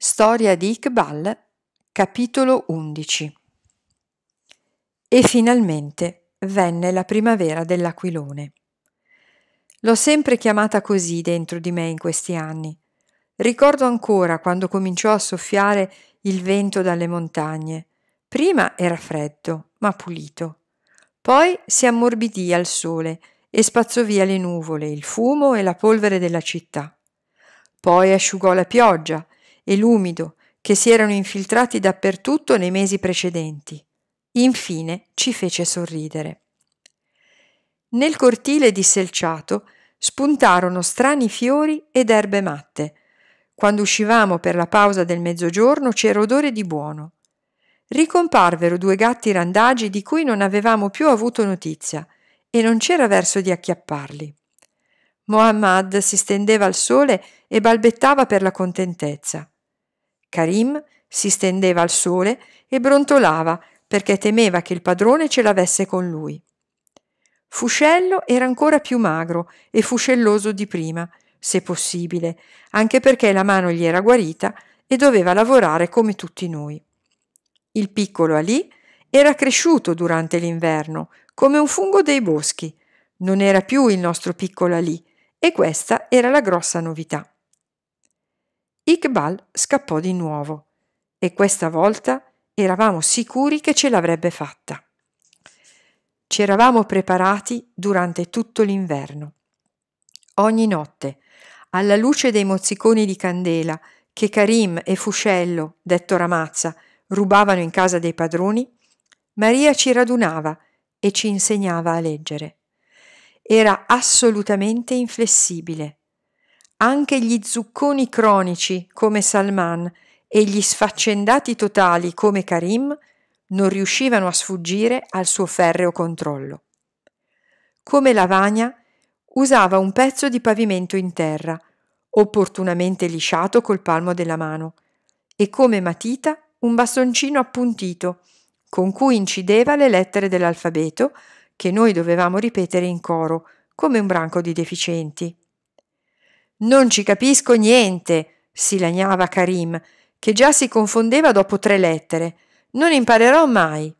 Storia di Iqbal, capitolo 11 E finalmente venne la primavera dell'Aquilone. L'ho sempre chiamata così dentro di me in questi anni. Ricordo ancora quando cominciò a soffiare il vento dalle montagne. Prima era freddo, ma pulito. Poi si ammorbidì al sole e spazzò via le nuvole, il fumo e la polvere della città. Poi asciugò la pioggia e l'umido che si erano infiltrati dappertutto nei mesi precedenti. Infine ci fece sorridere. Nel cortile disselciato spuntarono strani fiori ed erbe matte. Quando uscivamo per la pausa del mezzogiorno c'era odore di buono. Ricomparvero due gatti randagi di cui non avevamo più avuto notizia e non c'era verso di acchiapparli. Mohammad si stendeva al sole e balbettava per la contentezza. Karim si stendeva al sole e brontolava perché temeva che il padrone ce l'avesse con lui. Fuscello era ancora più magro e fuscelloso di prima, se possibile, anche perché la mano gli era guarita e doveva lavorare come tutti noi. Il piccolo Ali era cresciuto durante l'inverno, come un fungo dei boschi. Non era più il nostro piccolo Ali, e questa era la grossa novità. Iqbal scappò di nuovo e questa volta eravamo sicuri che ce l'avrebbe fatta. Ci eravamo preparati durante tutto l'inverno. Ogni notte, alla luce dei mozziconi di candela che Karim e Fuscello, detto Ramazza, rubavano in casa dei padroni, Maria ci radunava e ci insegnava a leggere. Era assolutamente inflessibile anche gli zucconi cronici come Salman e gli sfaccendati totali come Karim non riuscivano a sfuggire al suo ferreo controllo. Come lavagna, usava un pezzo di pavimento in terra, opportunamente lisciato col palmo della mano, e come matita un bastoncino appuntito, con cui incideva le lettere dell'alfabeto che noi dovevamo ripetere in coro, come un branco di deficienti. Non ci capisco niente, si lagnava Karim, che già si confondeva dopo tre lettere. Non imparerò mai.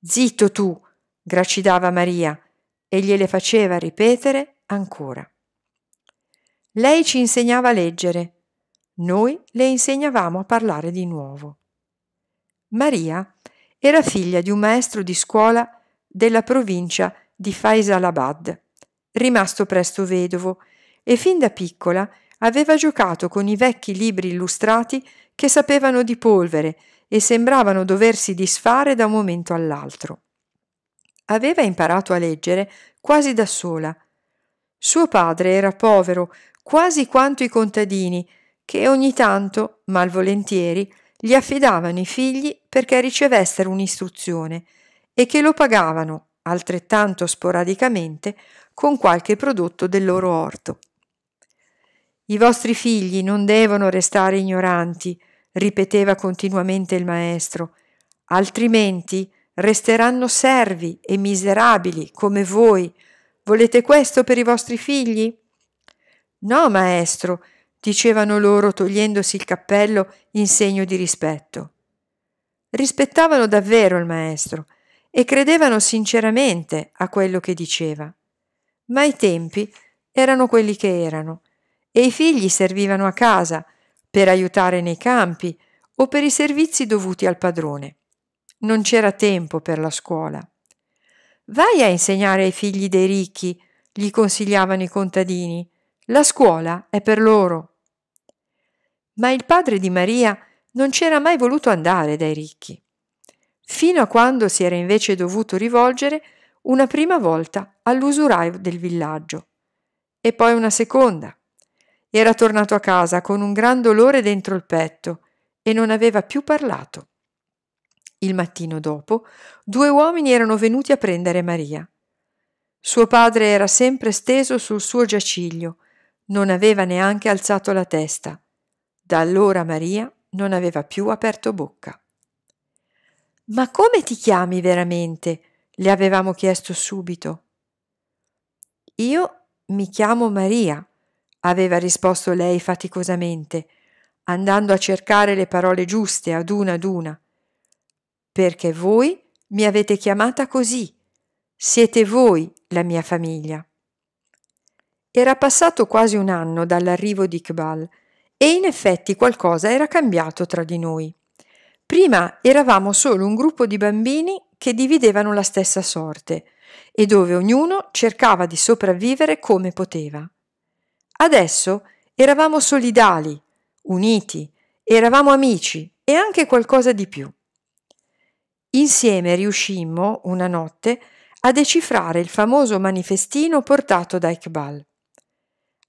Zitto tu, gracidava Maria e gliele faceva ripetere ancora. Lei ci insegnava a leggere, noi le insegnavamo a parlare di nuovo. Maria era figlia di un maestro di scuola della provincia di Faisalabad, rimasto presto vedovo e fin da piccola aveva giocato con i vecchi libri illustrati che sapevano di polvere e sembravano doversi disfare da un momento all'altro. Aveva imparato a leggere quasi da sola. Suo padre era povero, quasi quanto i contadini, che ogni tanto, malvolentieri, gli affidavano i figli perché ricevessero un'istruzione e che lo pagavano, altrettanto sporadicamente, con qualche prodotto del loro orto. I vostri figli non devono restare ignoranti, ripeteva continuamente il maestro, altrimenti resteranno servi e miserabili come voi. Volete questo per i vostri figli? No, maestro, dicevano loro togliendosi il cappello in segno di rispetto. Rispettavano davvero il maestro e credevano sinceramente a quello che diceva. Ma i tempi erano quelli che erano e i figli servivano a casa, per aiutare nei campi o per i servizi dovuti al padrone. Non c'era tempo per la scuola. Vai a insegnare ai figli dei ricchi, gli consigliavano i contadini. La scuola è per loro. Ma il padre di Maria non c'era mai voluto andare dai ricchi, fino a quando si era invece dovuto rivolgere una prima volta all'usuraio del villaggio e poi una seconda. Era tornato a casa con un gran dolore dentro il petto e non aveva più parlato. Il mattino dopo, due uomini erano venuti a prendere Maria. Suo padre era sempre steso sul suo giaciglio, non aveva neanche alzato la testa. Da allora Maria non aveva più aperto bocca. Ma come ti chiami veramente? le avevamo chiesto subito. Io mi chiamo Maria, aveva risposto lei faticosamente, andando a cercare le parole giuste ad una ad una. Perché voi mi avete chiamata così. Siete voi la mia famiglia. Era passato quasi un anno dall'arrivo di Iqbal e in effetti qualcosa era cambiato tra di noi. Prima eravamo solo un gruppo di bambini che dividevano la stessa sorte e dove ognuno cercava di sopravvivere come poteva. Adesso eravamo solidali, uniti, eravamo amici e anche qualcosa di più. Insieme riuscimmo, una notte, a decifrare il famoso manifestino portato da Iqbal.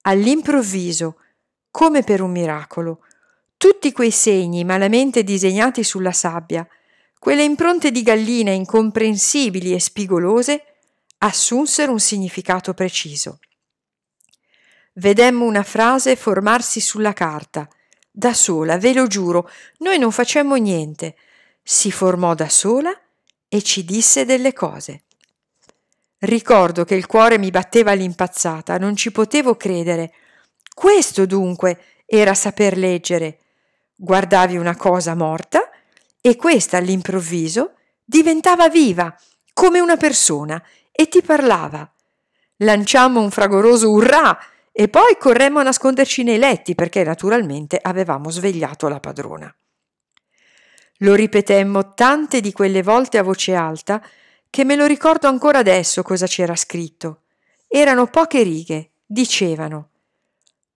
All'improvviso, come per un miracolo, tutti quei segni malamente disegnati sulla sabbia, quelle impronte di gallina incomprensibili e spigolose, assunsero un significato preciso. Vedemmo una frase formarsi sulla carta. Da sola, ve lo giuro, noi non facemmo niente. Si formò da sola e ci disse delle cose. Ricordo che il cuore mi batteva all'impazzata, non ci potevo credere. Questo dunque era saper leggere. Guardavi una cosa morta e questa all'improvviso diventava viva, come una persona, e ti parlava. Lanciammo un fragoroso urrà e poi corremmo a nasconderci nei letti perché naturalmente avevamo svegliato la padrona. Lo ripetemmo tante di quelle volte a voce alta che me lo ricordo ancora adesso cosa c'era scritto. Erano poche righe, dicevano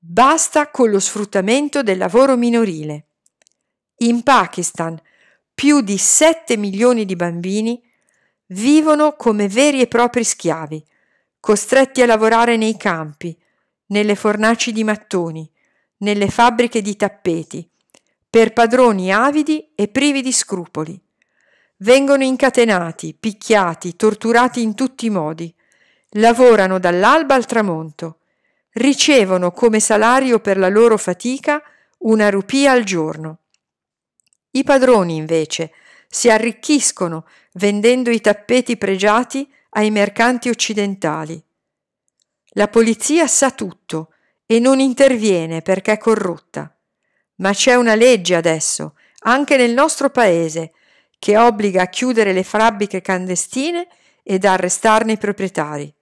Basta con lo sfruttamento del lavoro minorile. In Pakistan più di 7 milioni di bambini vivono come veri e propri schiavi, costretti a lavorare nei campi, nelle fornaci di mattoni, nelle fabbriche di tappeti, per padroni avidi e privi di scrupoli. Vengono incatenati, picchiati, torturati in tutti i modi, lavorano dall'alba al tramonto, ricevono come salario per la loro fatica una rupia al giorno. I padroni, invece, si arricchiscono vendendo i tappeti pregiati ai mercanti occidentali. La polizia sa tutto e non interviene perché è corrotta. Ma c'è una legge adesso, anche nel nostro paese, che obbliga a chiudere le fabbriche clandestine ed arrestarne i proprietari.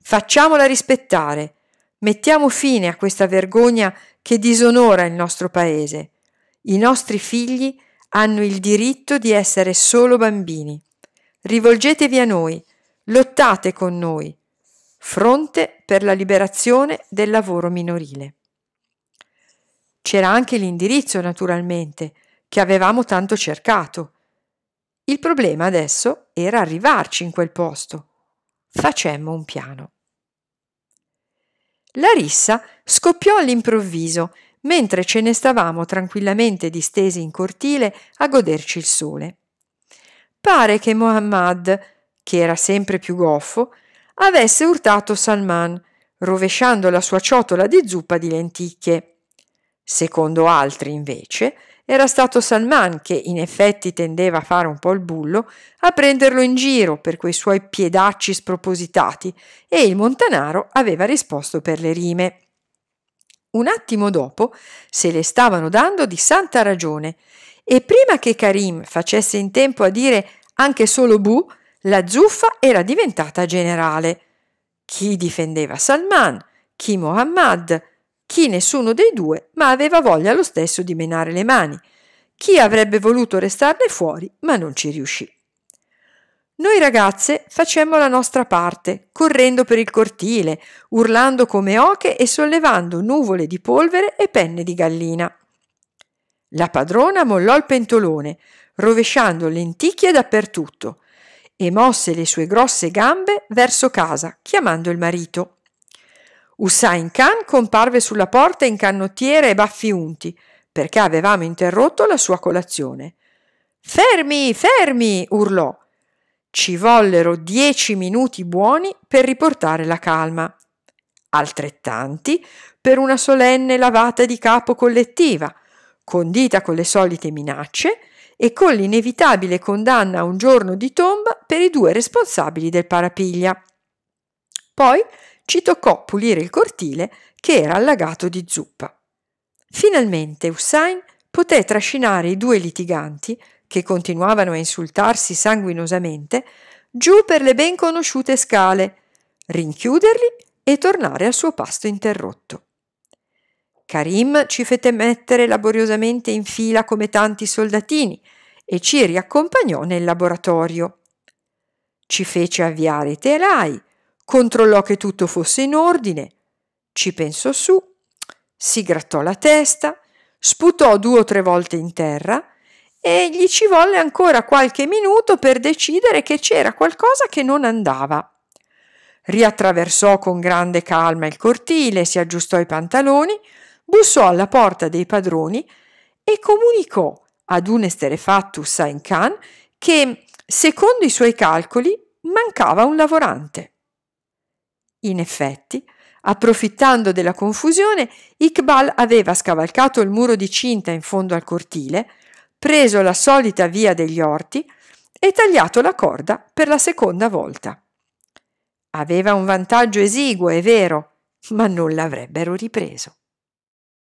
Facciamola rispettare. Mettiamo fine a questa vergogna che disonora il nostro paese. I nostri figli hanno il diritto di essere solo bambini. Rivolgetevi a noi, lottate con noi. Fronte per la liberazione del lavoro minorile. C'era anche l'indirizzo, naturalmente, che avevamo tanto cercato. Il problema adesso era arrivarci in quel posto. Facemmo un piano. La rissa scoppiò all'improvviso, mentre ce ne stavamo tranquillamente distesi in cortile a goderci il sole. Pare che Mohammad, che era sempre più goffo, avesse urtato Salman, rovesciando la sua ciotola di zuppa di lenticchie. Secondo altri, invece, era stato Salman, che in effetti tendeva a fare un po' il bullo, a prenderlo in giro per quei suoi piedacci spropositati e il Montanaro aveva risposto per le rime. Un attimo dopo se le stavano dando di santa ragione e prima che Karim facesse in tempo a dire anche solo bu, la zuffa era diventata generale. Chi difendeva Salman, chi Mohammad, chi nessuno dei due, ma aveva voglia lo stesso di menare le mani. Chi avrebbe voluto restarne fuori, ma non ci riuscì. Noi ragazze facemmo la nostra parte, correndo per il cortile, urlando come oche e sollevando nuvole di polvere e penne di gallina. La padrona mollò il pentolone, rovesciando lenticchie dappertutto, e mosse le sue grosse gambe verso casa, chiamando il marito. Usain Khan comparve sulla porta in canottiere e baffi unti, perché avevamo interrotto la sua colazione. Fermi, fermi! urlò. Ci vollero dieci minuti buoni per riportare la calma. Altrettanti per una solenne lavata di capo collettiva, condita con le solite minacce, e con l'inevitabile condanna a un giorno di tomba per i due responsabili del parapiglia. Poi ci toccò pulire il cortile che era allagato di zuppa. Finalmente Hussein poté trascinare i due litiganti, che continuavano a insultarsi sanguinosamente, giù per le ben conosciute scale, rinchiuderli e tornare al suo pasto interrotto. Karim ci fece mettere laboriosamente in fila come tanti soldatini e ci riaccompagnò nel laboratorio. Ci fece avviare i telai, controllò che tutto fosse in ordine, ci pensò su, si grattò la testa, sputò due o tre volte in terra e gli ci volle ancora qualche minuto per decidere che c'era qualcosa che non andava. Riattraversò con grande calma il cortile, si aggiustò i pantaloni, bussò alla porta dei padroni e comunicò ad un esterefatto Sain Khan che, secondo i suoi calcoli, mancava un lavorante. In effetti, approfittando della confusione, Iqbal aveva scavalcato il muro di cinta in fondo al cortile, preso la solita via degli orti e tagliato la corda per la seconda volta. Aveva un vantaggio esiguo, è vero, ma non l'avrebbero ripreso.